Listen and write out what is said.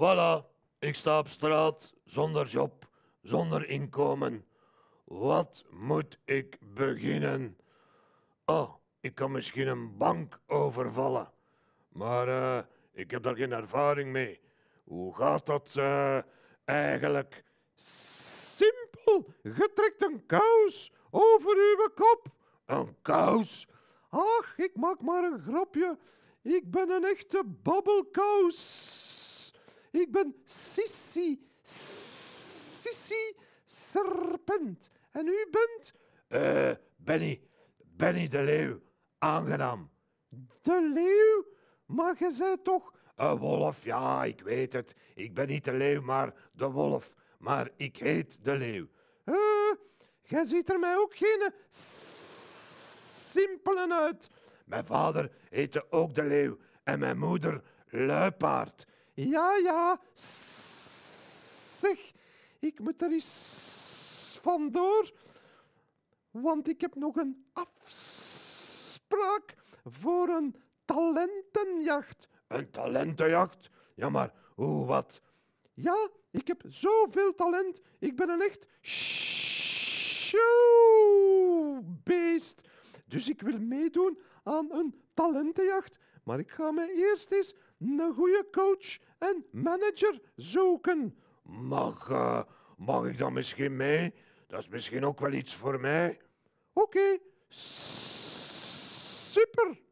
Voilà, ik sta op straat zonder job, zonder inkomen. Wat moet ik beginnen? Oh, ik kan misschien een bank overvallen, maar eh, ik heb daar geen ervaring mee. Hoe gaat dat eh, eigenlijk? Simpel, je trekt een kous over uw kop. Een kous? Ach, ik maak maar een grapje. Ik ben een echte babbelkous. Ik ben Sissi, Sissi Serpent. En u bent... Eh, Benny, Benny de Leeuw. Aangenaam. De Leeuw? Maar je zei toch... Een wolf, ja, ik weet het. Ik ben niet de leeuw, maar de wolf. Maar ik heet de leeuw. Eh, jij ziet er mij ook geen simpelen uit. Mijn vader heette ook de leeuw en mijn moeder luipaard. Ja, ja, zeg, ik moet er eens vandoor, want ik heb nog een afspraak voor een talentenjacht. Een talentenjacht? Ja, maar hoe wat? Ja, ik heb zoveel talent. Ik ben een echt showbeest. Dus ik wil meedoen aan een talentenjacht. Maar ik ga me eerst eens een goede coach en manager zoeken. Mag, eh, mag ik dan misschien mee? Dat is misschien ook wel iets voor mij. Oké, super.